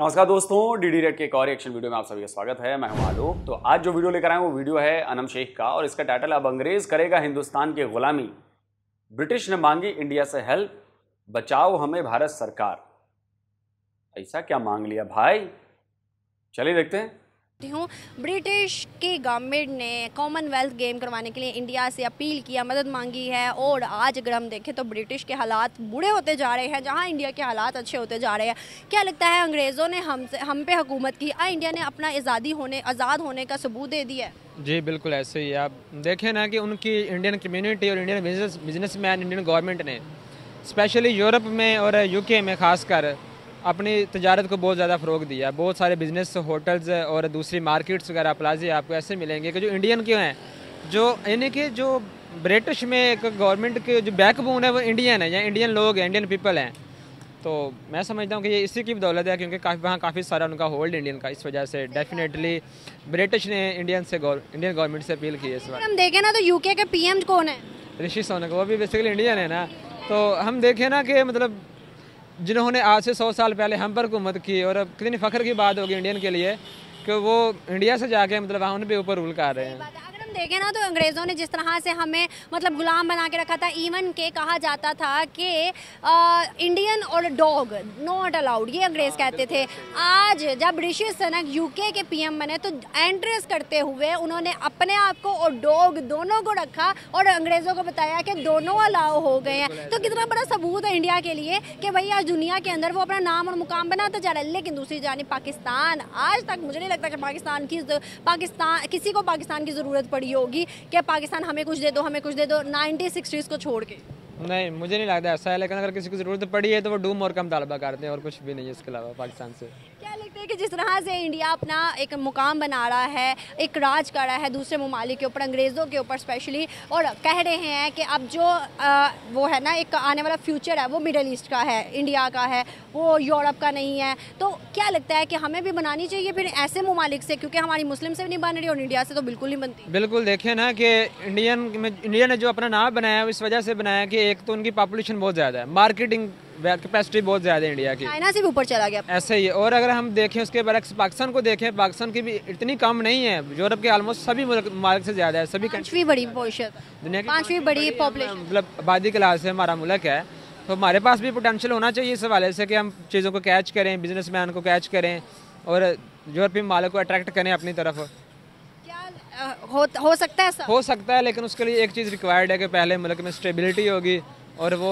नमस्कार दोस्तों D D red के एक और एक्शन वीडियो में आप सभी का स्वागत है मैं हूं आलोक तो आज जो वीडियो लेकर आए वो वीडियो है अनम शेख का और इसका टाइटल अब अंग्रेज करेगा हिंदुस्तान की गुलामी ब्रिटिश ने मांगी इंडिया से हेल्प बचाओ हमें भारत सरकार ऐसा क्या मांग लिया भाई चलिए देखते हैं हूँ ब्रिटिश के गवर्नमेंट ने कॉमनवेल्थ गेम करवाने के लिए इंडिया से अपील किया मदद मांगी है और आज अगर हम देखें तो ब्रिटिश के हालात बुरे होते जा रहे हैं जहाँ इंडिया के हालात अच्छे होते जा रहे हैं क्या लगता है अंग्रेज़ों ने हम से हम पे हुकूमत की आ हाँ, इंडिया ने अपना आज़ादी होने आज़ाद होने का सबूत दे दिया है जी बिल्कुल ऐसे ही आप देखें ना कि उनकी इंडियन कम्यूनिटी और Indian business business man Indian government ने स्पेशली यूरोप में और यूके में खासकर अपनी तजारत को बहुत ज़्यादा फ़रोग दिया बहुत सारे बिजनेस होटल्स और दूसरी मार्केट्स वगैरह प्लाजे आपको ऐसे मिलेंगे कि जो इंडियन क्यों हैं जो यानी कि जो ब्रिटिश में एक गवर्नमेंट के जो बैकबोन है वो इंडियन है या इंडियन लोग हैं इंडियन पीपल हैं तो मैं समझता हूँ कि ये इसी की दौलत है क्योंकि काफ़ी वहाँ काफ़ी सारा उनका होल्ड इंडियन का इस वजह से डेफिनेटली ब्रिटिश ने इंडियन से इंडियन गवर्नमेंट से अपील की है इस बार हम देखें ना तो यूके के पीएम कौन है ऋषि सोनक वो भी बेसिकली इंडियन है ना तो हम देखें ना कि मतलब जिन्होंने आज से सौ साल पहले हम पर हुकूमत की और अब कितनी फ़ख्र की बात होगी इंडियन के लिए कि वो इंडिया से जाके मतलब वहाँ उन ऊपर रूल कर रहे हैं देखें ना तो अंग्रेज़ों ने जिस तरह से हमें मतलब गुलाम बना के रखा था इवन के कहा जाता था कि इंडियन और डॉग नॉट अलाउड ये अंग्रेज़ हाँ, कहते थे आज जब ऋषि सनक यूके के पीएम बने तो एंट्रेस करते हुए उन्होंने अपने आप को और डॉग दोनों को रखा और अंग्रेज़ों को बताया कि दोनों अलाउ हो गए हैं तो कितना बड़ा सबूत है इंडिया के लिए कि भाई आज दुनिया के अंदर वो अपना नाम और मुकाम बनाता जा रहा है लेकिन दूसरी जानी पाकिस्तान आज तक मुझे नहीं लगता कि पाकिस्तान की पाकिस्तान किसी को पाकिस्तान की ज़रूरत पड़ी खड़ी होगी क्या पाकिस्तान हमें कुछ दे दो हमें कुछ दे दो नाइनटी सिक्सटीज़ को छोड़ के नहीं मुझे नहीं लगता ऐसा है लेकिन अगर किसी को ज़रूरत पड़ी है तो वो डूम और कम तालबा करते हैं और कुछ भी नहीं है इसके अलावा पाकिस्तान से देखिए कि जिस तरह से इंडिया अपना एक मुकाम बना रहा है एक राज कर रहा है दूसरे ममालिक के ऊपर अंग्रेज़ों के ऊपर स्पेशली और कह रहे हैं कि अब जो आ, वो है ना एक आने वाला फ्यूचर है वो मिडल ईस्ट का है इंडिया का है वो यूरोप का नहीं है तो क्या लगता है कि हमें भी बनानी चाहिए फिर ऐसे ममालिक से क्योंकि हमारी मुस्लिम से भी नहीं बन रही और इंडिया से तो बिल्कुल नहीं बनती बिल्कुल देखिए ना कि इंडियन इंडिया ने जो अपना नाम बनाया है इस वजह से बनाया कि एक तो उनकी पॉपुलेशन बहुत ज़्यादा है मार्केटिंग कैपेसिटी बहुत ज़्यादा है इंडिया की चाइना से भी ऊपर चला गया ऐसे ही और अगर हम देखें उसके बरक्स पाकिस्तान को देखें पाकिस्तान की भी इतनी कम नहीं है यूरोप के ऑलमोस्ट सभी मालिक से ज़्यादा है सभी पांचवी बड़ी दुनिया की पांचवी बड़ी पॉपुलेशन मतलब आबादी क्लास है हमारा मुल्क है तो हमारे पास भी पोटेंशियल होना चाहिए इस हवाले से कि हम चीज़ों को कैच करें बिजनेसमैन को कैच करें और यूरोपीय मालिक को अट्रैक्ट करें अपनी तरफ हो, हो सकता है सब? हो सकता है लेकिन उसके लिए एक चीज़ रिक्वायर्ड है कि पहले मुल्क में स्टेबिलिटी होगी और वो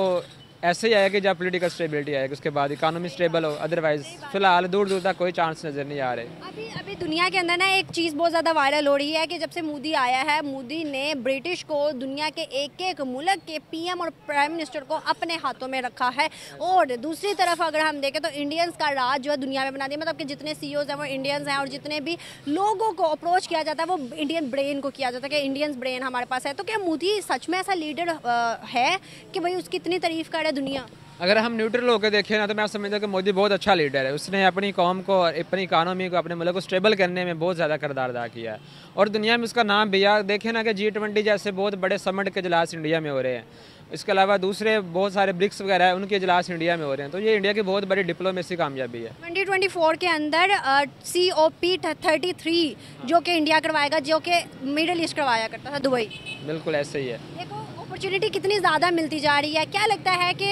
ऐसे ही आया कि जब पॉलिटिकल स्टेबिलिटी आएगी उसके बाद इकानमी स्टेबल हो अदरवाइज फिलहाल दूर दूर तक कोई चांस नज़र नहीं आ रहे अभी अभी दुनिया के अंदर ना एक चीज़ बहुत ज़्यादा वायरल हो रही है कि जब से मोदी आया है मोदी ने ब्रिटिश को दुनिया के एक एक मुल्क के पीएम और प्राइम मिनिस्टर को अपने हाथों में रखा है और दूसरी तरफ अगर हम देखें तो इंडियंस का राज जो है दुनिया में बना दिया मतलब कि जितने सी हैं वो इंडियंस हैं और जितने भी लोगों को अप्रोच किया जाता है वो इंडियन ब्रेन को किया जाता है कि इंडियंस ब्रेन हमारे पास है तो क्या मोदी सच में ऐसा लीडर है कि भाई उसकी इतनी तारीफ कर दुनिया अगर हम न्यूट्रल होकर देखें ना तो मैं समझता हूँ कि मोदी बहुत अच्छा लीडर है उसने अपनी कौम को अपनी इकानमी को अपने मुल्क को स्टेबल करने में बहुत ज़्यादा करदार अदा किया है और दुनिया में उसका नाम भी देखें ना कि जी ट्वेंटी जैसे बहुत बड़े समट के इजलास इंडिया में हो रहे हैं इसके अलावा दूसरे बहुत सारे ब्रिक्स वगैरह हैं उनके इजलास इंडिया में हो रहे हैं तो ये इंडिया की बहुत बड़ी डिप्लोमेसी कामयाबी है फोर के अंदर C O P thirty three जो कि इंडिया करवाएगा जो कि मिडल ईस्ट करवाया करता था दुबई बिल्कुल ऐसे ही है देखो अपॉर्चुनिटी कितनी ज़्यादा मिलती जा रही है क्या लगता है कि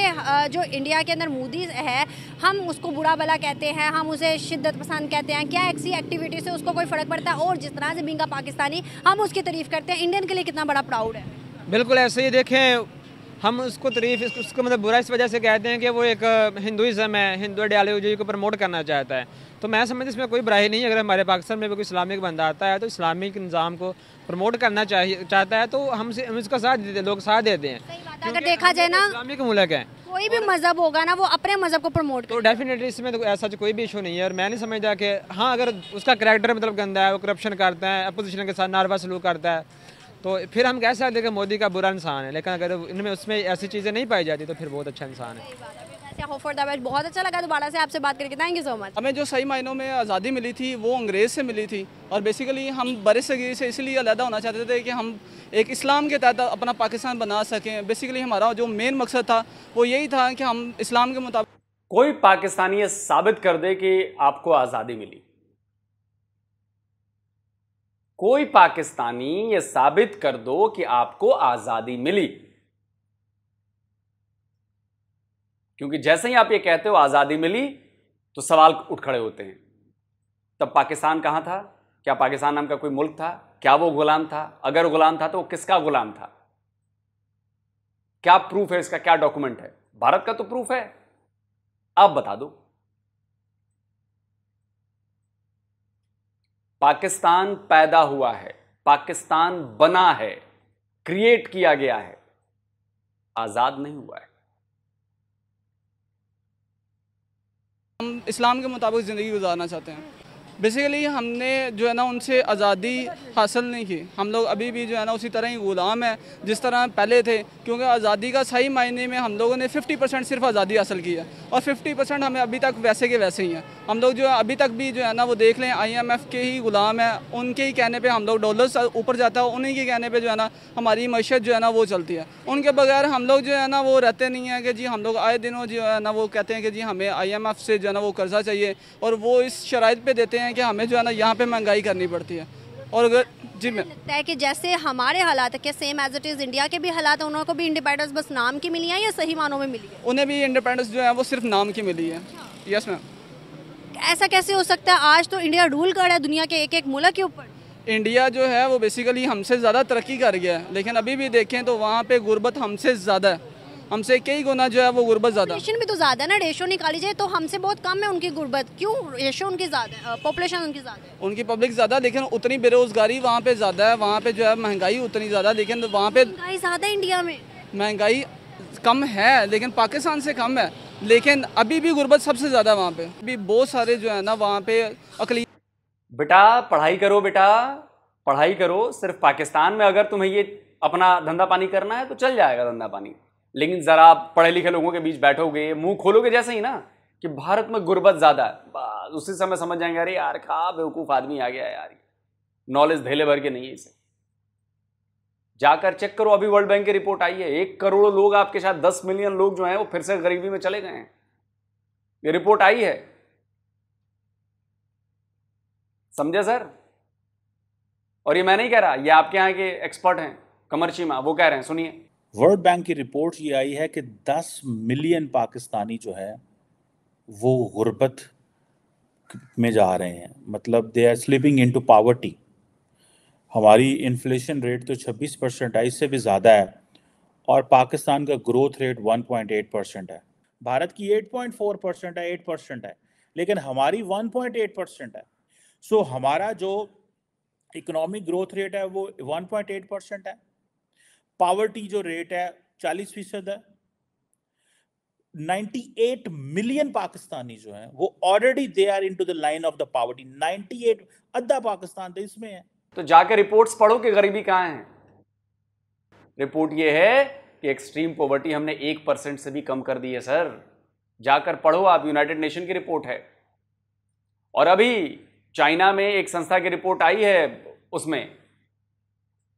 जो इंडिया के अंदर मोदी है हम उसको बुरा भला कहते हैं हम उसे शिद्दत पसंद कहते हैं क्या ऐसी एक्टिविटी से उसको कोई फ़र्क पड़ता है और जिस तरह से बिंगा पाकिस्तानी हम उसकी तारीफ़ करते हैं इंडियन के लिए कितना बड़ा प्राउड है बिल्कुल ऐसे ही देखें हम उसको तरीफ़ उसको मतलब बुरा इस वजह से कहते हैं कि वो एक हिंदुज़म है हिंदू आइडियालॉजी को प्रमोट करना चाहता है तो मैं समझता इसमें कोई बुराई नहीं है अगर हमारे पाकिस्तान में भी कोई इस्लामिक बंदा आता है तो इस्लामिक निज़ाम को प्रमोट करना चाहिए चाहता है तो हम हम इसका साथ देते हैं लोग साथ देते हैं अगर देखा जाए ना इस्लामिक मुल्क है कोई भी मजहब होगा ना वो अपने मजहब को प्रमोट तो डेफिनेटली इसमें तो ऐसा तो कोई भी इशू नहीं है और मैं नहीं समझता कि हाँ अगर उसका करेक्टर मतलब गंदा है वो करप्शन करता है अपोजिशन के साथ नारवा सलूक करता है तो फिर हम कह सकते हैं कि मोदी का बुरा इंसान है लेकिन अगर इनमें उसमें ऐसी चीज़ें नहीं पाई जाती तो फिर बहुत अच्छा इंसान है बहुत अच्छा लगा दोबारा से आपसे बात करके थैंक यू सो मच हमें जो सही मायनों में आज़ादी मिली थी वो अंग्रेज़ से मिली थी और बेसिकली हम बर सगीर से इसलिए अलहदा होना चाहते थे कि हम एक इस्लाम के तहत अपना पाकिस्तान बना सकें बेसिकली हमारा जो मेन मकसद था वो यही था कि हम इस्लाम के मुताबिक कोई पाकिस्तानी ये साबित कर दे कि आपको आज़ादी मिली कोई पाकिस्तानी ये साबित कर दो कि आपको आज़ादी मिली क्योंकि जैसे ही आप ये कहते हो आज़ादी मिली तो सवाल उठ खड़े होते हैं तब पाकिस्तान कहाँ था क्या पाकिस्तान नाम का कोई मुल्क था क्या वो गुलाम था अगर गुलाम था तो वो किसका गुलाम था क्या प्रूफ है इसका क्या डॉक्यूमेंट है भारत का तो प्रूफ है आप बता दो पाकिस्तान पैदा हुआ है पाकिस्तान बना है क्रिएट किया गया है आजाद नहीं हुआ है हम इस्लाम के मुताबिक ज़िंदगी गुजारना चाहते हैं बेसिकली हमने जो है ना उनसे आज़ादी हासिल नहीं की हम लोग अभी भी जो है ना उसी तरह ही ग़ुलाम है जिस तरह पहले थे क्योंकि आज़ादी का सही मायने में हम लोगों ने 50 परसेंट सिर्फ आज़ादी हासिल की है और 50 परसेंट हमें अभी तक वैसे के वैसे ही हैं हम लोग जो है अभी तक भी जो है ना वो देख लें आईएमएफ के ही ग़ुलाम है उनके ही कहने पर हम लोग डॉलर ऊपर जाता है उन्हीं के कहने पर जो है ना हमारी मीशत जो है ना वो चलती है उनके बगैर हम लोग जो है ना वो रहते नहीं हैं कि जी हम लोग आए दिनों जो है ना वो कहते हैं कि जी हमें आई से जो है ना वो कर्ज़ा चाहिए और वो इस शराइ पर देते हैं हैं कि हमें जो है ना यहाँ पे महंगाई करनी पड़ती है और अगर जी मैं लगता है कि जैसे हमारे हालात के same as it is India के भी हालात उन्होंने को भी इंडिपेंडेंस बस नाम की मिली है या सही मानों में मिली है उन्हें भी इंडिपेंडेंस जो है वो सिर्फ नाम की मिली है यस मैम ऐसा कैसे हो सकता है आज तो इंडिया रूल कर रहा है दुनिया के एक एक मुल्क के ऊपर इंडिया जो है वो बेसिकली हमसे ज़्यादा तरक्की कर गया है लेकिन अभी भी देखें तो वहाँ पे गुर्बत हमसे ज़्यादा है हमसे कई गुना जो है वो गुर्बत ज़्यादा पॉपुलेशन भी तो ज़्यादा ना रेशो निकाली जाए तो हमसे बहुत कम है उनकी गुर्बत क्यों रेशो उनकी ज़्यादा पॉपुलेशन उनकी ज़्यादा उनकी पब्लिक ज़्यादा लेकिन उतनी बेरोज़गारी वहाँ पे ज़्यादा है वहाँ पे जो है महंगाई उतनी ज़्यादा लेकिन वहाँ पे महंगाई ज़्यादा इंडिया में महंगाई कम है लेकिन पाकिस्तान से कम है लेकिन अभी भी गुर्बत सबसे ज़्यादा वहाँ पे अभी बहुत सारे जो है ना वहाँ पे अकली बेटा पढ़ाई करो बेटा पढ़ाई करो सिर्फ पाकिस्तान में अगर तुम्हें ये अपना धंधा पानी करना है तो चल जाएगा धंधा पानी लेकिन ज़रा आप पढ़े लिखे लोगों के बीच बैठोगे मुंह खोलोगे जैसे ही ना कि भारत में गुर्बत ज़्यादा है उसी समय समझ जाएंगे अरे यार खा बेवकूफ़ आदमी आ गया यार नॉलेज धेले भर के नहीं है इसे जाकर चेक करो अभी वर्ल्ड बैंक की रिपोर्ट आई है एक करोड़ लोग आपके साथ दस मिलियन लोग जो हैं वो फिर से गरीबी में चले गए हैं ये रिपोर्ट आई है समझे सर और ये मैं नहीं कह रहा ये आपके यहाँ के एक्सपर्ट हैं कमर्शी माँ वो कह रहे हैं सुनिए वर्ल्ड बैंक की रिपोर्ट ये आई है कि 10 मिलियन पाकिस्तानी जो है वो गुर्बत में जा रहे हैं मतलब they are slipping in to poverty हमारी इन्फ्लेशन रेट तो 26 परसेंट है इससे भी ज़्यादा है और पाकिस्तान का ग्रोथ रेट 1.8 परसेंट है भारत की 8.4 परसेंट है 8 परसेंट है लेकिन हमारी 1.8 परसेंट है सो so, हमारा जो इकोनॉमिक ग्रोथ रेट है वो 1.8 परसेंट है पावर्टी जो रेट है चालीस फीसद है 98 मिलियन पाकिस्तानी जो हैं वो already they are into the line of the poverty 98 अद्धा पाकिस्तान तो इसमें है तो जाके रिपोर्ट्स पढ़ो कि गरीबी कहाँ है रिपोर्ट ये है कि एक्सट्रीम पॉवर्टी हमने एक परसेंट से भी कम कर दी है सर जाकर पढ़ो आप यूनाइटेड नेशन की रिपोर्ट है और अभी चाइना में एक संस्था की रिपोर्ट आई है उसमें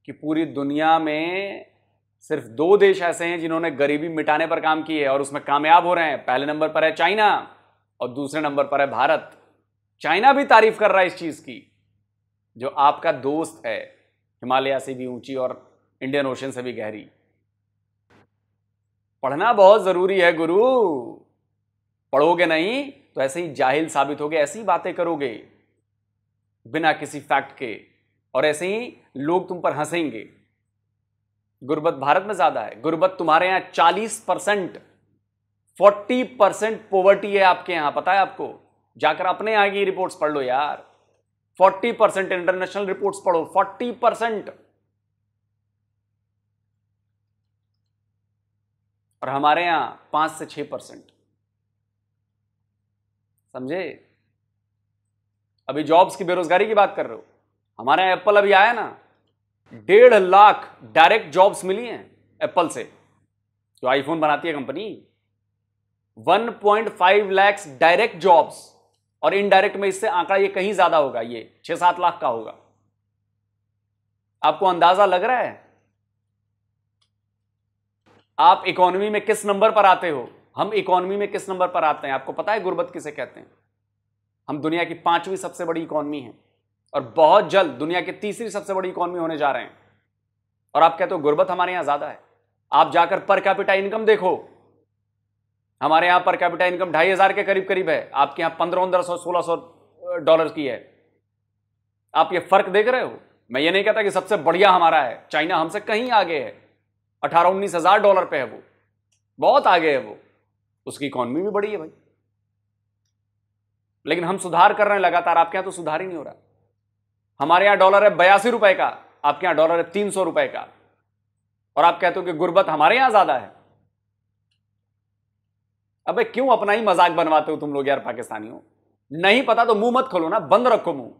कि पूरी दुनिया में सिर्फ दो देश ऐसे हैं जिन्होंने गरीबी मिटाने पर काम किए और उसमें कामयाब हो रहे हैं पहले नंबर पर है चाइना और दूसरे नंबर पर है भारत चाइना भी तारीफ कर रहा है इस चीज़ की जो आपका दोस्त है हिमालय से भी ऊंची और इंडियन ओशन से भी गहरी पढ़ना बहुत ज़रूरी है गुरु पढ़ोगे नहीं तो ऐसे ही जाहिल साबित होगे ऐसी बातें करोगे बिना किसी फैक्ट के और ऐसे ही लोग तुम पर हंसेंगे गुर्बत भारत में ज्यादा है गुर्बत तुम्हारे यहां चालीस परसेंट फोर्टी परसेंट पॉवर्टी है आपके यहां पता है आपको जाकर अपने यहां की रिपोर्ट्स पढ़ लो यार फोर्टी परसेंट इंटरनेशनल रिपोर्ट्स पढ़ो फोर्टी परसेंट और हमारे यहां पांच से छह परसेंट समझे अभी जॉब्स की बेरोजगारी की बात कर रहे हो हमारे यहाँ एप्पल अभी आया ना डेढ़ लाख डायरेक्ट जॉब्स मिली हैं एप्पल से जो आईफोन बनाती है कंपनी 1.5 लाख डायरेक्ट जॉब्स और इनडायरेक्ट में इससे आंकड़ा ये कहीं ज्यादा होगा ये छह सात लाख का होगा आपको अंदाजा लग रहा है आप इकोनॉमी में किस नंबर पर आते हो हम इकोनॉमी में किस नंबर पर आते हैं आपको पता है गुर्बत किसे कहते हैं हम दुनिया की पांचवी सबसे बड़ी इकोनॉमी है और बहुत जल्द दुनिया की तीसरी सबसे बड़ी इकोनॉमी होने जा रहे हैं और आप कहते हो गुर्बत हमारे यहां ज्यादा है आप जाकर पर कैपिटा इनकम देखो हमारे यहां पर कैपिटा इनकम ढाई हजार के करीब करीब है आपके यहां पंद्रह पंद्रह सौ सोलह सौ डॉलर की है आप ये फर्क देख रहे हो मैं ये नहीं कहता कि सबसे बढ़िया हमारा है चाइना हमसे कहीं आगे है अठारह उन्नीस हजार डॉलर पे है वो बहुत आगे है वो उसकी इकोनॉमी भी बड़ी है भाई लेकिन हम सुधार कर रहे हैं लगातार आपके यहां तो सुधार ही नहीं हो रहा हमारे यहाँ डॉलर है बयासी रुपए का आपके यहाँ डॉलर है तीन सौ रुपए का और आप कहते हो कि गुर्बत हमारे यहाँ ज्यादा है अबे क्यों अपना ही मजाक बनवाते हो तुम लोग यार पाकिस्तानियों नहीं पता तो मुंह मत खोलो ना बंद रखो मुंह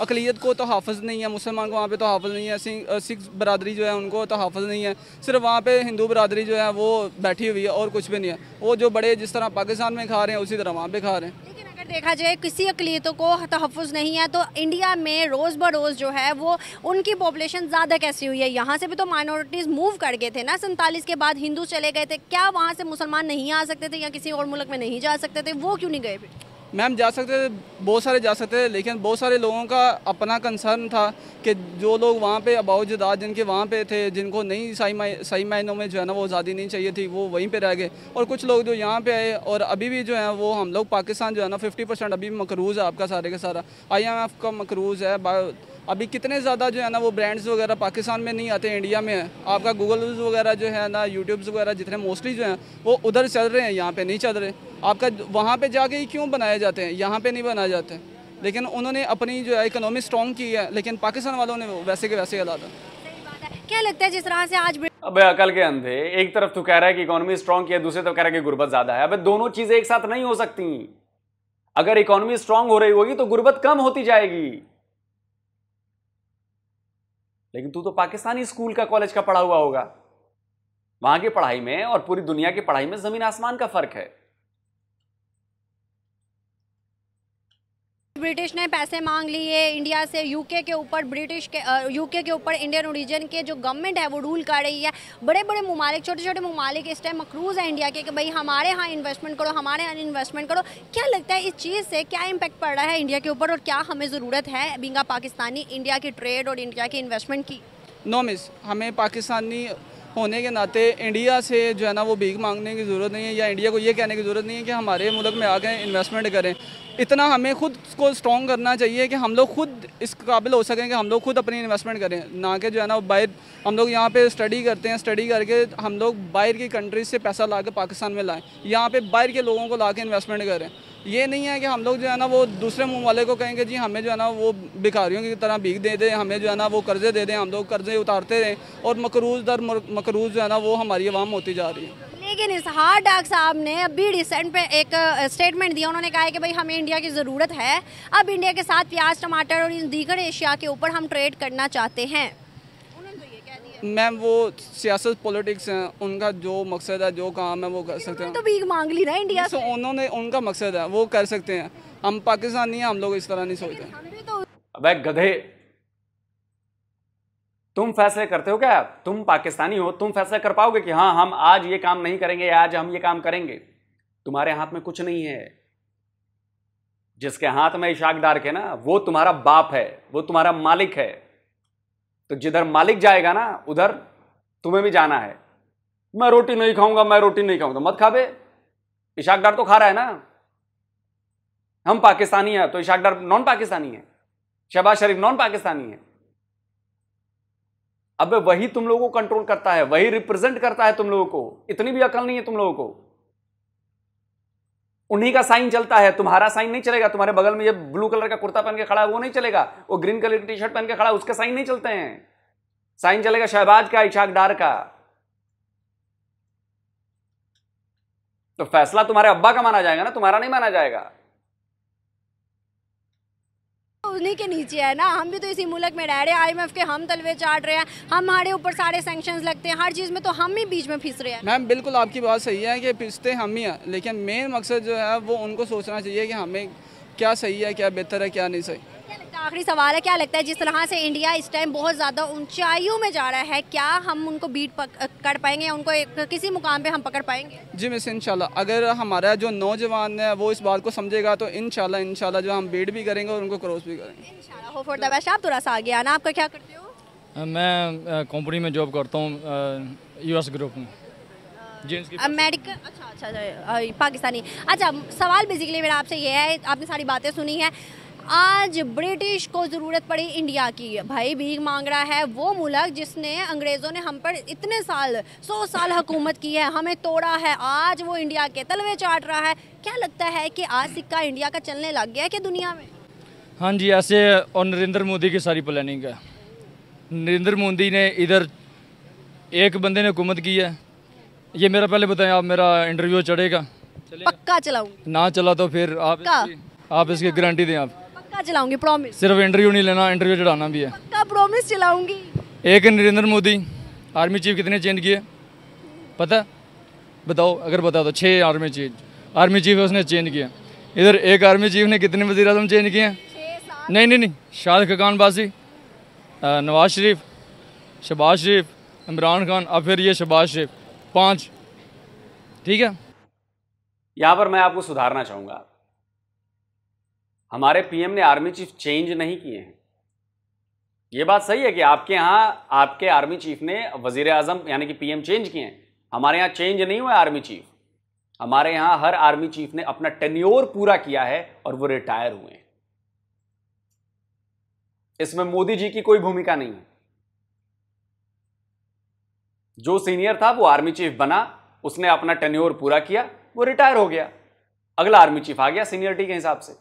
अकलीत को तो हाफज नहीं है मुसलमान को वहाँ पे तो हाफज नहीं है सिख सिख बरदरी जो है उनको तो हाफज नहीं है सिर्फ वहाँ पे हिंदू बरदरी जो है वो बैठी हुई है और कुछ भी नहीं है वो जो बड़े जिस तरह पाकिस्तान में खा रहे हैं उसी तरह वहाँ पे खा रहे हैं देखा जाए किसी अकलीतों को तहफ़ नहीं है तो इंडिया में रोज़ ब रोज़ जो है वो उनकी पॉपुलेशन ज़्यादा कैसी हुई है यहाँ से भी तो माइनॉरिटीज़ मूव कर गए थे ना सैंतालीस के बाद हिंदू चले गए थे क्या वहाँ से मुसलमान नहीं आ सकते थे या किसी और मुल्क में नहीं जा सकते थे वो क्यों नहीं गए फिर मैम जा सकते थे बहुत सारे जा सकते थे लेकिन बहुत सारे लोगों का अपना कंसर्न था कि जो लोग वहाँ पे अबाउ जदाद जिनके वहाँ पे थे जिनको नहीं सही माय सही मायनों में जो है ना वो आज़ादी नहीं चाहिए थी वो वहीं पे रह गए और कुछ लोग जो यहाँ पे आए और अभी भी जो है वो हम लोग पाकिस्तान जो है ना फिफ्टी परसेंट अभी मकरूज़ है आपका सारे का सारा आई एम एफ का मकरूज़ है अभी कितने ज़्यादा जो है ना वो ब्रांड्स वगैरह पाकिस्तान में नहीं आते इंडिया में आपका गूगल वगैरह जो है ना यूट्यूब्स वगैरह जितने मोस्टली जो हैं वो उधर चल रहे हैं यहाँ पे नहीं चल रहे आपका वहाँ पे जाके ही क्यों बनाए जाते हैं यहाँ पे नहीं बनाए जाते लेकिन उन्होंने अपनी जो है इकोनॉमी स्ट्रॉन्ग की है लेकिन पाकिस्तान वालों ने वैसे के वैसे हिला था क्या लगता है जिस तरह से आज अब अकल के अंधे एक तरफ तो कह रहा है कि इकोनॉमी स्ट्रॉन्ग की है दूसरी तरफ कह रहा है कि गुर्बत ज्यादा है अब दोनों चीजें एक साथ नहीं हो सकती अगर इकोनॉमी स्ट्रांग हो रही होगी तो गुर्बत कम होती जाएगी लेकिन तू तो पाकिस्तानी स्कूल का कॉलेज का पढ़ा हुआ होगा वहां की पढ़ाई में और पूरी दुनिया की पढ़ाई में जमीन आसमान का फर्क है ब्रिटिश ने पैसे मांग लिए इंडिया से यूके के ऊपर ब्रिटिश के यूके के ऊपर इंडियन ओरिजिन के जो गवर्नमेंट है वो रूल कर रही है बड़े बड़े ममालिक छोटे छोटे ममालिक इस टाइम मकरूज है इंडिया के कि भाई हमारे यहाँ इन्वेस्टमेंट करो हमारे यहाँ इन्वेस्टमेंट करो क्या लगता है इस चीज़ से क्या इम्पैक्ट पड़ रहा है इंडिया के ऊपर और क्या हमें ज़रूरत है बिंगा पाकिस्तानी इंडिया की ट्रेड और इंडिया की इन्वेस्टमेंट की नो मिस हमें पाकिस्तानी होने के नाते इंडिया से जो है ना वो भीख मांगने की ज़रूरत नहीं है या इंडिया को ये कहने की ज़रूरत नहीं है कि हमारे मुल्क में गए इन्वेस्टमेंट करें इतना हमें खुद को स्ट्रॉन्ग करना चाहिए कि हम लोग खुद इस काबिल हो सकें कि हम लोग खुद अपनी इन्वेस्टमेंट करें ना कि जो है ना बाहर हम लोग यहाँ पे स्टडी करते हैं स्टडी करके हम लोग बाहर की कंट्रीज से पैसा ला पाकिस्तान में लाएँ यहाँ पे बाहर के लोगों को ला इन्वेस्टमेंट करें ये नहीं है कि हम लोग जो है ना वो दूसरे वाले को कहेंगे जी हमें जो है ना वो भिखारियों की तरह भीख दे दें हमें जो है ना वो कर्ज़े दे दें हम लोग कर्ज़े उतारते रहें और मकरूज दर मकरूज जो है ना वो हमारी आवाम होती जा रही है लेकिन इस इसहार डाक साहब ने अभी रिसेंट पे एक स्टेटमेंट दिया उन्होंने कहा है कि भाई हमें इंडिया की ज़रूरत है अब इंडिया के साथ प्याज टमाटर और इन दीगर एशिया के ऊपर हम ट्रेड करना चाहते हैं तो मैम वो सियासत पॉलिटिक्स हैं उनका जो मकसद है जो काम है वो कर सकते हैं तो भीख मांग ली ना इंडिया से उन्होंने उनका मकसद है वो कर सकते हैं हम पाकिस्तानी हैं हम लोग इस तरह नहीं सोचते तो... अब गधे तुम फैसले करते हो क्या तुम पाकिस्तानी हो तुम फैसला कर पाओगे कि हाँ हम आज ये काम नहीं करेंगे आज हम ये काम करेंगे तुम्हारे हाथ में कुछ नहीं है जिसके हाथ में इशाक डार्क है ना वो तुम्हारा बाप है वो तुम्हारा मालिक है तो जिधर मालिक जाएगा ना उधर तुम्हें भी जाना है मैं रोटी नहीं खाऊंगा मैं रोटी नहीं खाऊंगा मत खा बे इशाक डार तो खा रहा है ना हम पाकिस्तानी हैं तो इशाक डार नॉन पाकिस्तानी है शहबाज शरीफ नॉन पाकिस्तानी है अब वही तुम लोगों को कंट्रोल करता है वही रिप्रेजेंट करता है तुम लोगों को इतनी भी अकल नहीं है तुम लोगों को उन्हीं का साइन चलता है तुम्हारा साइन नहीं चलेगा तुम्हारे बगल में ये ब्लू कलर का कुर्ता पहन के खड़ा है वो नहीं चलेगा वो ग्रीन कलर की टी शर्ट पहन के खड़ा है उसके साइन नहीं चलते हैं साइन चलेगा शहबाज का इशाक डार का तो फैसला तुम्हारे अब्बा का माना जाएगा ना तुम्हारा नहीं माना जाएगा उन्हीं के नीचे है ना हम भी तो इसी मुल्क में रह रहे हैं आई के हम तलवे चाट रहे हैं हमारे ऊपर सारे सेंक्शन लगते हैं हर चीज़ में तो हम ही बीच में फिस रहे हैं मैम बिल्कुल आपकी बात सही है कि फिसते हम ही हैं लेकिन मेन मकसद जो है वो उनको सोचना चाहिए कि हमें क्या सही है क्या बेहतर है क्या नहीं सही आखिरी सवाल है क्या लगता है जिस तरह से इंडिया इस टाइम बहुत ज़्यादा ऊंचाइयों में जा रहा है क्या हम उनको बीट कर पाएंगे या उनको एक, किसी मुकाम पे हम पकड़ पाएंगे जी मिस इंशाल्लाह अगर हमारा जो नौजवान है वो इस बात को समझेगा तो इंशाल्लाह इंशाल्लाह जो हम बीट भी करेंगे और उनको क्रॉस भी करेंगे हो फॉर द बेस्ट आप थोड़ा सा आगे आना आपका क्या करते हो मैं कंपनी में जॉब करता हूँ यूएस ग्रुप में मेडिकल अच्छा अच्छा पाकिस्तानी अच्छा सवाल बेसिकली मेरा आपसे ये है आपने सारी बातें सुनी है आज ब्रिटिश को ज़रूरत पड़ी इंडिया की भाई भीख मांग रहा है वो मुलक जिसने अंग्रेज़ों ने हम पर इतने साल सौ साल हुकूमत की है हमें तोड़ा है आज वो इंडिया के तलवे चाट रहा है क्या लगता है कि आज सिक्का इंडिया का चलने लग गया है क्या दुनिया में हाँ जी ऐसे और नरेंद्र मोदी की सारी प्लानिंग है नरेंद्र मोदी ने इधर एक बंदे ने हुकूमत की है ये मेरा पहले बताएं आप मेरा इंटरव्यू चढ़ेगा पक्का चलाऊं ना चला तो फिर आप इसकी, आप इसकी गारंटी दें आप पक्का चलाऊंगी प्रॉमिस सिर्फ इंटरव्यू नहीं लेना इंटरव्यू चलाना भी है पक्का प्रॉमिस चलाऊंगी एक नरेंद्र मोदी आर्मी चीफ कितने चेंज किए पता बताओ अगर बताओ तो छः आर्मी चीफ आर्मी चीफ उसने चेंज किया इधर एक आर्मी चीफ ने कितने वजी अजम चेंज किए नहीं नहीं नहीं शाह खकान बासी नवाज शरीफ शहबाज शरीफ इमरान खान और फिर ये शहबाज शरीफ पाँच ठीक है यहाँ पर मैं आपको सुधारना चाहूँगा हमारे पीएम ने आर्मी चीफ चेंज नहीं किए हैं ये बात सही है कि आपके यहाँ आपके आर्मी चीफ ने वजीर अजम यानी कि पीएम चेंज किए हैं हमारे यहाँ चेंज नहीं हुआ आर्मी चीफ हमारे यहाँ हर आर्मी चीफ ने अपना टेन्योर पूरा किया है और वो रिटायर हुए हैं इसमें मोदी जी की कोई भूमिका नहीं है जो सीनियर था वो आर्मी चीफ बना उसने अपना टेन्योर पूरा किया वो रिटायर हो गया अगला आर्मी चीफ आ गया सीनियरिटी के हिसाब से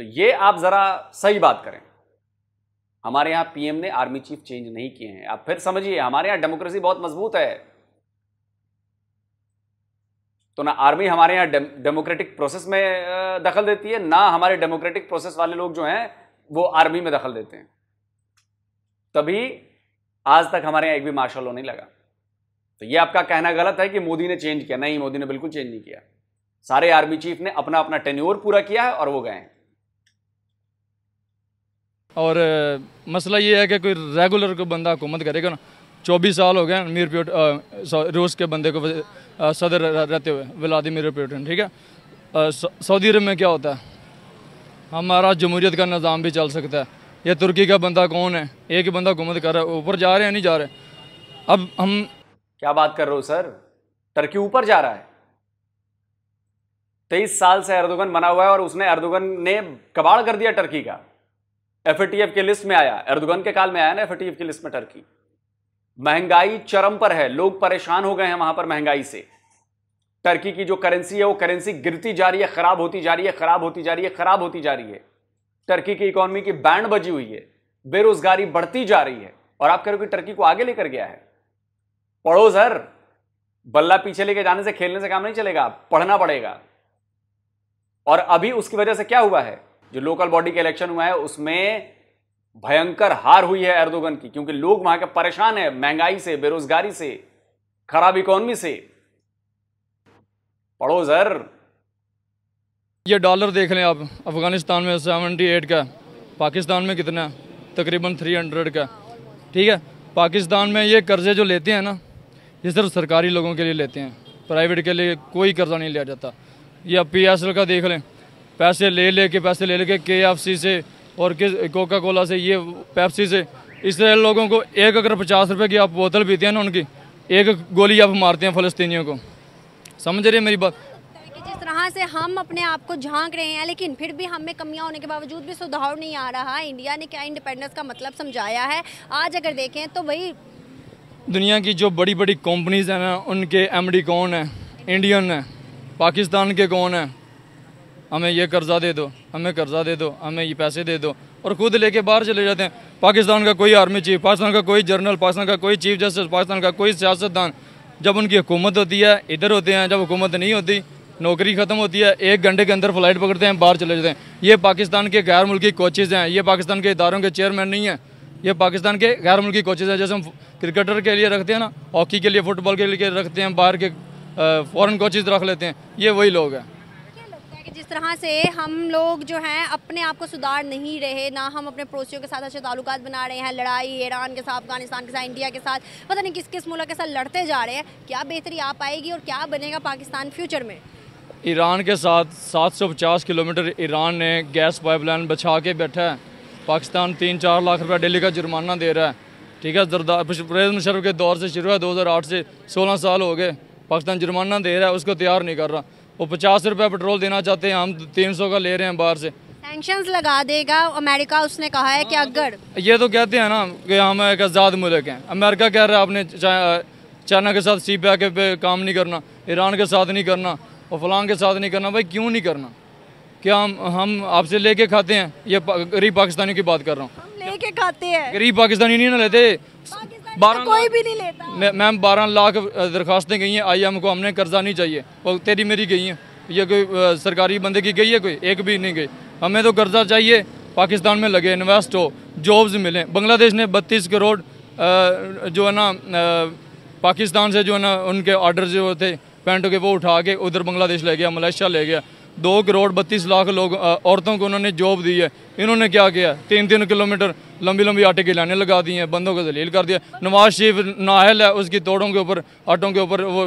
तो ये आप ज़रा सही बात करें हमारे यहां पीएम ने आर्मी चीफ चेंज नहीं किए हैं आप फिर समझिए हमारे यहां डेमोक्रेसी बहुत मजबूत है तो ना आर्मी हमारे यहां डेमोक्रेटिक प्रोसेस में दखल देती है ना हमारे डेमोक्रेटिक प्रोसेस वाले लोग जो हैं वो आर्मी में दखल देते हैं तभी आज तक हमारे यहां एक भी मार्शल लॉ नहीं लगा तो ये आपका कहना गलत है कि मोदी ने चेंज किया नहीं मोदी ने बिल्कुल चेंज नहीं किया सारे आर्मी चीफ ने अपना अपना टेन्योर पूरा किया है और वो गए हैं और मसला ये है कि कोई रेगुलर को बंदा हुकूमत करेगा ना चौबीस साल हो गए मीर प्योट रूस के बंदे को सदर रहते हुए व्लादिमिर प्योटन ठीक है सऊदी अरब में क्या होता है हमारा जमहूरीत का निज़ाम भी चल सकता है ये तुर्की का बंदा कौन है एक ही बंदा हुकूमत कर रहा है ऊपर जा रहे हैं नहीं जा रहे अब हम क्या बात कर रहे हो सर टर्की ऊपर जा रहा है तेईस साल से अर्दोगन बना हुआ है और उसने अर्दोगन ने कबाड़ कर दिया टर्की का एफएटीएफ के लिस्ट में आया एर्दगन के काल में आया ना एफएटीएफ की लिस्ट में टर्की महंगाई चरम पर है लोग परेशान हो गए हैं वहां पर महंगाई से टर्की की जो करेंसी है वो करेंसी गिरती जा रही है खराब होती जा रही है खराब होती जा रही है खराब होती जा रही है टर्की की इकोनॉमी की बैंड बजी हुई है बेरोजगारी बढ़ती जा रही है और आप कह रहे हो कि टर्की को आगे लेकर गया है पढ़ो सर बल्ला पीछे लेके जाने से खेलने से काम नहीं चलेगा पढ़ना पड़ेगा और अभी उसकी वजह से क्या हुआ है जो लोकल बॉडी के इलेक्शन हुआ है उसमें भयंकर हार हुई है एर्दोगन की क्योंकि लोग वहां के परेशान है महंगाई से बेरोजगारी से खराब इकोनॉमी से पढ़ो जर ये डॉलर देख लें आप अफगानिस्तान में सेवेंटी एट का पाकिस्तान में कितना तकरीबन थ्री हंड्रेड का ठीक है पाकिस्तान में ये कर्जे जो लेते हैं ना ये सिर्फ सरकारी लोगों के लिए लेते हैं प्राइवेट के लिए कोई कर्जा नहीं लिया जाता ये आप पी का देख लें पैसे ले ले के पैसे ले लेके के एफ सी से और किस कोका कोला से ये पैप्सी से इसराइल लोगों को एक अगर पचास रुपये की आप बोतल पीते हैं ना उनकी एक गोली आप मारते हैं फलस्तीनियों को समझ रहे हैं मेरी बात जिस तरह से हम अपने आप को झांक रहे हैं लेकिन फिर भी हमें कमियां होने के बावजूद भी सुधार नहीं आ रहा इंडिया ने क्या इंडिपेंडेंस का मतलब समझाया है आज अगर देखें तो वही दुनिया की जो बड़ी बड़ी कंपनीज हैं ना उनके एमडी कौन है इंडियन है पाकिस्तान के कौन है हमें ये कर्ज़ा दे दो हमें कर्ज़ा दे दो हमें ये पैसे दे दो और खुद लेके बाहर चले जाते हैं पाकिस्तान का कोई आर्मी चीफ पाकिस्तान का कोई जनरल पाकिस्तान का कोई चीफ जस्टिस पाकिस्तान का कोई सियासतदान जब उनकी हुकूमत होती है इधर होते हैं जब हुकूमत नहीं होती नौकरी ख़त्म होती है एक घंटे के अंदर फ्लाइट पकड़ते हैं बाहर चले जाते हैं ये पाकिस्तान के गैर मुल्की कोचेज़ हैं ये पाकिस्तान के इदारों के चेयरमैन नहीं हैं ये पाकिस्तान के गैर मुल्की कोचेज़ हैं जैसे हम क्रिकेटर के लिए रखते हैं ना हॉकी के लिए फुटबॉल के लिए रखते हैं बाहर के फ़ॉरन कोचेज़ रख लेते हैं ये वही लोग हैं कि जिस तरह से हम लोग जो हैं अपने आप को सुधार नहीं रहे ना हम अपने पड़ोसियों के साथ अच्छे ताल्लुक बना रहे हैं लड़ाई ईरान के साथ अफगानिस्तान के साथ इंडिया के साथ पता नहीं किस किस मुल्क के साथ लड़ते जा रहे हैं क्या बेहतरी आ पाएगी और क्या बनेगा पाकिस्तान फ्यूचर में ईरान के साथ 750 किलोमीटर ईरान ने गैस पाइपलाइन बछा के बैठा है पाकिस्तान तीन चार लाख रुपया डेली का जुर्माना दे रहा है ठीक है जरदार मुशरफ के दौर से शुरू है 2008 से 16 साल हो गए पाकिस्तान जुर्माना दे रहा है उसको तैयार नहीं कर रहा वो पचास रुपये पेट्रोल देना चाहते हैं हम तीन सौ का ले रहे हैं बाहर से सेंक्शन लगा देगा अमेरिका उसने कहा है कि हाँ, अगर तो ये तो कहते हैं ना कि हम एक आज़ाद मुल्क हैं अमेरिका कह रहा है आपने चाइना के साथ सी आके पे काम नहीं करना ईरान के साथ नहीं करना और फलान के साथ नहीं करना भाई क्यों नहीं करना क्या हम हम आपसे लेके खाते हैं ये गरीब पाकिस्तानी की बात कर रहा हूँ लेके खाते हैं गरीब पाकिस्तानी नहीं ना लेते बारह कोई भी नहीं लेता मैम बारह लाख दरखास्तें गई हैं आई एम को हमने कर्जा नहीं चाहिए और तेरी मेरी गई हैं ये कोई सरकारी बंदे की गई है कोई एक भी नहीं गई हमें तो कर्जा चाहिए पाकिस्तान में लगे इन्वेस्ट हो जॉब्स मिलें बांग्लादेश ने बत्तीस करोड़ जो है ना पाकिस्तान से जो है ना उनके ऑर्डर जो थे पेंट के वो उठा के उधर बांग्लादेश ले गया मलेशिया ले गया दो करोड़ बत्तीस लाख लोग औरतों को उन्होंने जॉब दी है इन्होंने क्या किया तीन तीन किलोमीटर लंबी लंबी आटे की लाइनें लगा दी हैं बंदों को जलील कर दिया नवाज शरीफ नाहल है उसकी तोड़ों के ऊपर आटों के ऊपर वो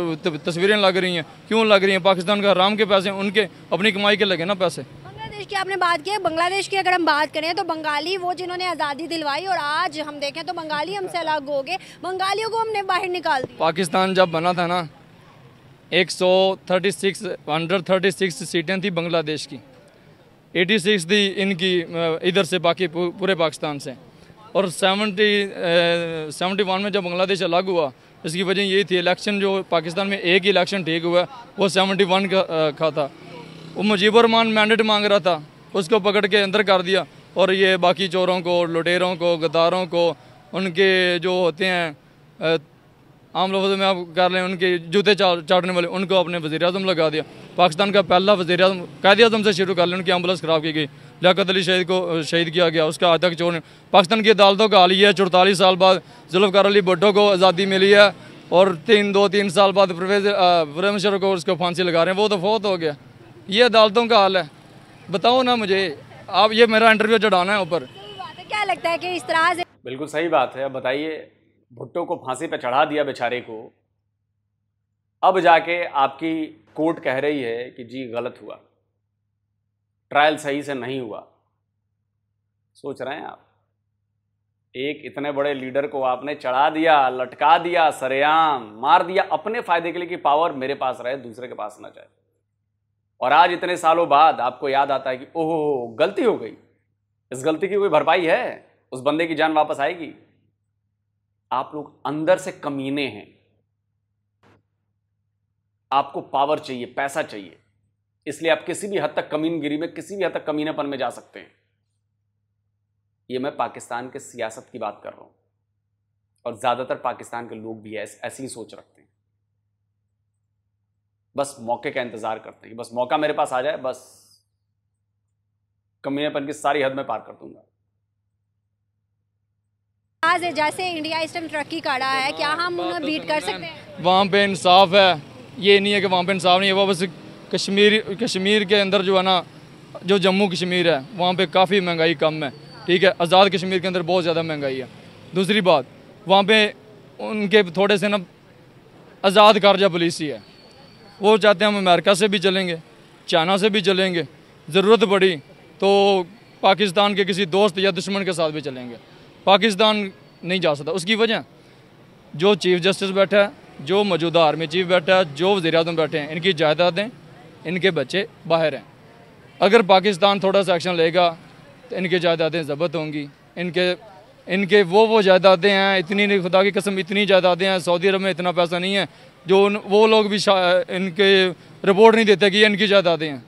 तस्वीरें लग रही हैं क्यों लग रही हैं पाकिस्तान का हराम के पैसे उनके अपनी कमाई के लगे ना पैसे बांग्लादेश की आपने बात की बांग्लादेश की अगर हम बात करें तो बंगाली वो जिन्होंने आज़ादी दिलवाई और आज हम देखें तो बंगाली हमसे अलग हो गए बंगालियों को हमने बाहर निकाल दिया पाकिस्तान जब बना था ना एक सौ thirty six hundred thirty six सीटें थी बांग्लादेश की एटी सिक्स थी इनकी इधर से बाकी पूरे पाकिस्तान से और सेवनटी सेवनटी वन में जब बांग्लादेश अलग हुआ इसकी वजह यही थी इलेक्शन जो पाकिस्तान में एक ही इलेक्शन ठीक हुआ वो सेवेंटी वन का, का था वो मुजीबरमान मैंडेट मांग रहा था उसको पकड़ के अंदर कर दिया और ये बाकी चोरों को लुटेरों को गद्दारों को उनके जो होते हैं आम लफ्जों में आप कर लें उनके जूते चाटने वाले उनको अपने वजी अजम लगा दिया पाकिस्तान का पहला वजी अजम कैद अजम से शुरू कर लें उनकी एम्बुलेंस ख़राब की गई लियात अली शहीद को शहीद किया गया उसका आज तक चोर पाकिस्तान की अदालतों का हाल ही है चौतालीस साल बाद जुल्फकार अली भुट्टो को आज़ादी मिली है और तीन दो तीन साल बाद परवेज को उसको फांसी लगा रहे हैं वो तो फौत हो गया ये अदालतों का हाल है बताओ ना मुझे आप ये मेरा इंटरव्यू चढ़ाना है ऊपर क्या लगता है कि इस तरह से बिल्कुल सही बात है अब बताइए भुट्टो को फांसी पर चढ़ा दिया बेचारे को अब जाके आपकी कोर्ट कह रही है कि जी गलत हुआ ट्रायल सही से नहीं हुआ सोच रहे हैं आप एक इतने बड़े लीडर को आपने चढ़ा दिया लटका दिया सरेआम मार दिया अपने फायदे के लिए कि पावर मेरे पास रहे दूसरे के पास ना जाए और आज इतने सालों बाद आपको याद आता है कि ओहो गलती हो गई इस गलती की कोई भरपाई है उस बंदे की जान वापस आएगी आप लोग अंदर से कमीने हैं आपको पावर चाहिए पैसा चाहिए इसलिए आप किसी भी हद तक कमीनगिरी में किसी भी हद तक कमीनेपन में जा सकते हैं यह मैं पाकिस्तान के सियासत की बात कर रहा हूं और ज़्यादातर पाकिस्तान के लोग भी ऐसी ही सोच रखते हैं बस मौके का इंतज़ार करते हैं बस मौका मेरे पास आ जाए बस कमीनेपन की सारी हद में पार कर दूंगा आज जैसे इंडिया इस टाइम तरक्की कर रहा है क्या हम उन्हें तो बीट कर सकते हैं वहाँ पे इंसाफ है ये नहीं है कि वहाँ पे इंसाफ नहीं है वो बस कश्मीर कश्मीर के अंदर जो है ना जो जम्मू कश्मीर है वहाँ पे काफ़ी महंगाई कम है ठीक है आज़ाद कश्मीर के अंदर बहुत ज़्यादा महंगाई है दूसरी बात वहाँ पे उनके थोड़े से ना आज़ाद कारजा पुलिस ही है वो चाहते हैं हम अमेरिका से भी चलेंगे चाइना से भी चलेंगे ज़रूरत पड़ी तो पाकिस्तान के किसी दोस्त या दुश्मन के साथ भी चलेंगे पाकिस्तान नहीं जा सकता उसकी वजह जो चीफ जस्टिस बैठा है जो मौजूदा आर्मी चीफ बैठा है जो वजी अजम बैठे हैं इनकी जायदादें इनके बच्चे बाहर हैं अगर पाकिस्तान थोड़ा सा एक्शन लेगा तो इनकी जायदादें ज़ब्त होंगी इनके इनके वो वो जायदादें हैं इतनी नहीं खुदा की कसम इतनी जायदादें हैं सऊदी अरब में इतना पैसा नहीं है जो उन वो लोग भी इनके रिपोर्ट नहीं देते कि इनकी जायदादें हैं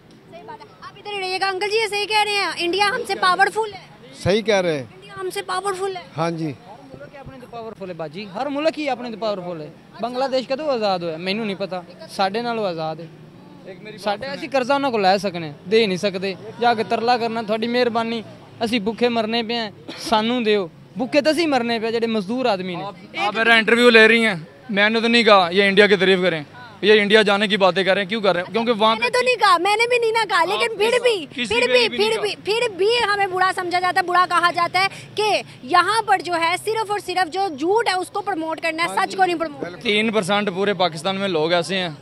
अंकल जी ये सही कह रहे हैं इंडिया हमसे पावरफुल है सही कह रहे हैं हमसे पावरफुल है हाँ जी ਪਾਵਰਫੁਲ ਹੈ ਬਾਜੀ ਹਰ ਮੁਲਕ ਹੀ ਆਪਣੇ ਤੋਂ ਪਾਵਰਫੁਲ ਹੈ ਬੰਗਲਾਦੇਸ਼ ਕਦੋਂ ਆਜ਼ਾਦ ਹੋਇਆ ਮੈਨੂੰ ਨਹੀਂ ਪਤਾ ਸਾਡੇ ਨਾਲੋਂ ਆਜ਼ਾਦ ਹੈ ਸਾਡੇ ਅਸੀਂ ਕਰਜ਼ਾ ਉਹਨਾਂ ਕੋਲ ਲੈ ਸਕਨੇ ਦੇ ਨਹੀਂ ਸਕਦੇ ਜਾ ਕੇ ਤਰਲਾ ਕਰਨਾ ਤੁਹਾਡੀ ਮਿਹਰਬਾਨੀ ਅਸੀਂ ਭੁੱਖੇ ਮਰਨੇ ਪਏ ਸਾਨੂੰ ਦਿਓ ਭੁੱਖੇ ਤਾਂ ਅਸੀਂ ਮਰਨੇ ਪਏ ਜਿਹੜੇ ਮਜ਼ਦੂਰ ਆਦਮੀ ਨੇ ਆਪ ਮੇਰਾ ਇੰਟਰਵਿਊ ਲੈ ਰਹੀ ਹੈ ਮੈਨੂੰ ਤਾਂ ਨਹੀਂ कहा ਇਹ ਇੰਡੀਆ की ਤਾਰੀਫ ਕਰੇ ये इंडिया जाने की बातें कर रहे हैं क्यों कर रहे हैं क्योंकि वहाँ मैंने तो नहीं कहा मैंने भी नहीं ना कहा लेकिन फिर भी फिर भी फिर भी फिर भी हमें बुरा समझा जाता है बुरा कहा जाता है कि यहाँ पर जो है सिर्फ और सिर्फ जो झूठ है उसको प्रमोट करना है हाँ सच को नहीं प्रमोट तीन परसेंट पूरे पाकिस्तान में लोग ऐसे हैं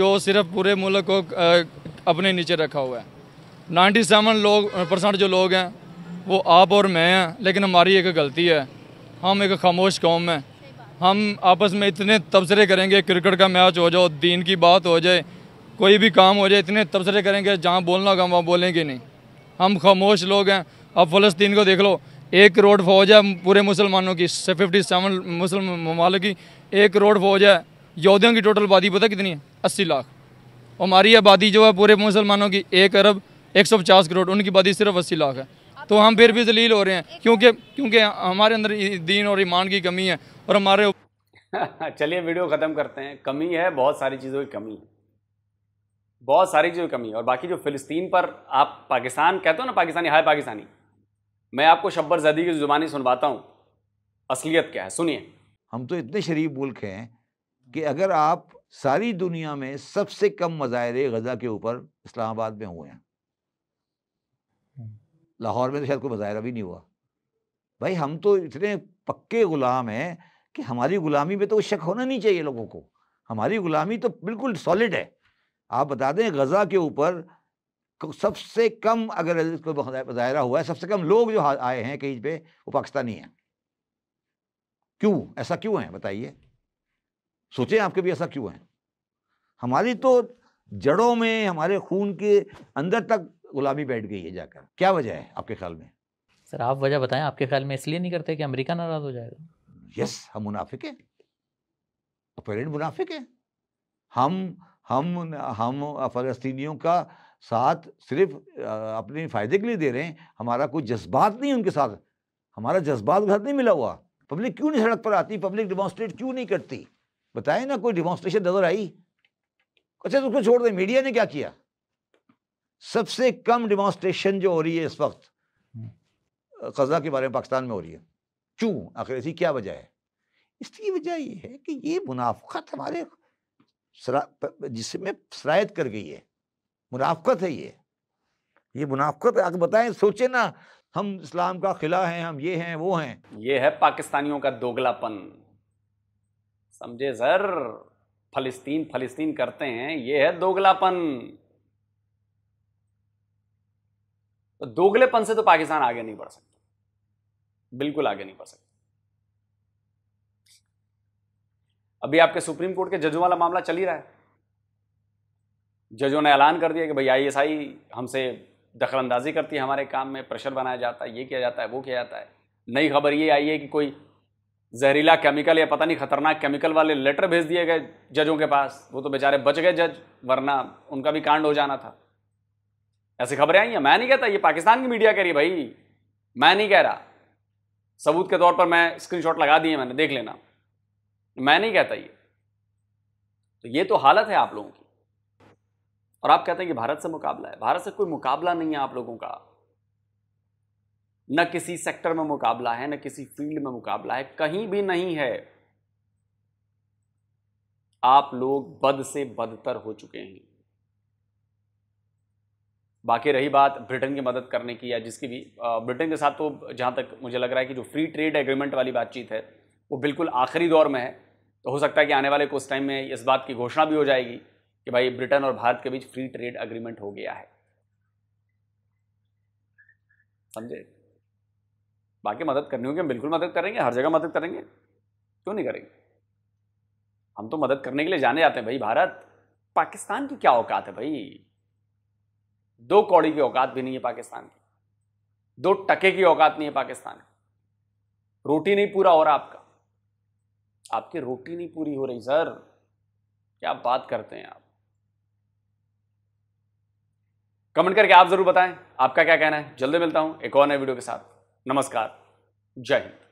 जो सिर्फ पूरे मुल्क को अपने नीचे रखा हुआ है नाइन्टी सेवन लोग परसेंट जो लोग हैं वो आप और मैं हैं लेकिन हमारी एक गलती है हम एक खामोश कौम है हम आपस में इतने तबसरे करेंगे क्रिकेट का मैच हो जाओ दीन की बात हो जाए कोई भी काम हो जाए इतने तबसरे करेंगे जहाँ बोलना होगा वहाँ बोलेंगे नहीं हम खामोश लोग हैं अब फ़लस्तीन को देख लो एक करोड़ फौज है पूरे मुसलमानों की फिफ्टी सेवन मुसलम ममालिक की एक करोड़ फौज है यहूदियों की टोटल आबादी पता कितनी है अस्सी लाख हमारी आबादी जो है पूरे मुसलमानों की एक अरब एक सौ पचास करोड़ उनकी आबादी सिर्फ अस्सी लाख है तो हम फिर भी जलील हो रहे हैं क्योंकि क्योंकि हमारे अंदर दीन और ईमान की कमी है और हमारे चलिए वीडियो ख़त्म करते हैं कमी है बहुत सारी चीज़ों की कमी है बहुत सारी चीज़ों की कमी है और बाकी जो फ़िलिस्तीन पर आप पाकिस्तान कहते हो ना पाकिस्तानी हाय पाकिस्तानी मैं आपको शब्बर जदी की ज़ुबानी सुनवाता हूँ असलियत क्या है सुनिए हम तो इतने शरीफ मुल्क हैं कि अगर आप सारी दुनिया में सबसे कम मज़ाहरे गज़ा के ऊपर इस्लामाबाद में हुए हैं लाहौर में तो शायद कोई मुजाहरा भी नहीं हुआ भाई हम तो इतने पक्के गुलाम हैं कि हमारी गुलामी में तो वो शक होना नहीं चाहिए लोगों को हमारी गुलामी तो बिल्कुल सॉलिड है आप बता दें गज़ा के ऊपर सबसे कम अगर इसको मुजाहरा हुआ है सबसे कम लोग जो आए हैं कहीं पे वो पाकिस्तानी हैं क्यों ऐसा क्यों है बताइए सोचें आपके भी ऐसा क्यों है हमारी तो जड़ों में हमारे खून के अंदर तक गुलामी बैठ गई है जाकर क्या वजह है आपके ख्याल में सर आप वजह बताएं आपके ख्याल में इसलिए नहीं करते कि अमेरिका नाराज हो जाएगा यस हम मुनाफिक हैं अपेरेंट मुनाफिक हैं हम हम हम फ़लस्तियों का साथ सिर्फ अपने फ़ायदे के लिए दे रहे हैं हमारा कोई जज्बात नहीं उनके साथ हमारा जज्बात घर नहीं मिला हुआ पब्लिक क्यों नहीं सड़क पर आती पब्लिक डिमॉन्स्ट्रेट क्यों नहीं करती बताए ना कोई डिमॉन्स्ट्रेशन नज़र आई अच्छा तो उसको छोड़ दें मीडिया ने क्या किया सबसे कम डिमॉन्स्ट्रेशन जो हो रही है इस वक्त कजा हम्म। के बारे में पाकिस्तान में हो रही है क्यों आखिर ऐसी क्या वजह है इसकी वजह यह है कि ये मुनाफत हमारे जिसमें शरायत कर गई है मुनाफत है ये ये मुनाफत आगे बताएं सोचे ना हम इस्लाम का खिला हैं हम ये हैं वो हैं ये है पाकिस्तानियों का दोगलापन समझे सर फलस्तीन फलस्तीन करते हैं ये है दोगलापन तो दोगलेपन से तो पाकिस्तान आगे नहीं बढ़ सकता बिल्कुल आगे नहीं बढ़ सकता अभी आपके सुप्रीम कोर्ट के जजों वाला मामला चल ही रहा है जजों ने ऐलान कर दिया कि भाई आईएसआई हमसे दखलंदाजी करती है हमारे काम में प्रेशर बनाया जाता है ये किया जाता है वो किया जाता है नई खबर ये आई है कि कोई जहरीला केमिकल या पता नहीं खतरनाक केमिकल वाले लेटर भेज दिए गए जजों के पास वो तो बेचारे बच गए जज वरना उनका भी कांड हो जाना था ऐसी खबरें आई हैं मैं नहीं कहता ये पाकिस्तान की मीडिया कह रही है भाई मैं नहीं कह रहा सबूत के तौर पर मैं स्क्रीनशॉट लगा दिए मैंने देख लेना मैं नहीं कहता ये तो ये तो हालत है आप लोगों की और आप कहते हैं कि भारत से मुकाबला है भारत से कोई मुकाबला नहीं है आप लोगों का न किसी सेक्टर में मुकाबला है न किसी फील्ड में मुकाबला है कहीं भी नहीं है आप लोग बद से बदतर हो चुके हैं बाकी रही बात ब्रिटेन की मदद करने की या जिसकी भी ब्रिटेन के साथ तो जहाँ तक मुझे लग रहा है कि जो फ्री ट्रेड एग्रीमेंट वाली बातचीत है वो बिल्कुल आखिरी दौर में है तो हो सकता है कि आने वाले कुछ टाइम में इस बात की घोषणा भी हो जाएगी कि भाई ब्रिटेन और भारत के बीच फ्री ट्रेड एग्रीमेंट हो गया है समझे बाकी मदद करनी होगी हम बिल्कुल मदद करेंगे हर जगह मदद करेंगे क्यों नहीं करेंगे हम तो मदद करने के लिए जाने जाते हैं भाई भारत पाकिस्तान की क्या औकात है भाई दो कौड़ी की औकात भी नहीं है पाकिस्तान की दो टके की औकात नहीं है पाकिस्तान की रोटी नहीं पूरा हो रहा आपका आपकी रोटी नहीं पूरी हो रही सर क्या बात करते हैं आप कमेंट करके आप जरूर बताएं आपका क्या कहना है जल्दी मिलता हूं एक और नए वीडियो के साथ नमस्कार जय हिंद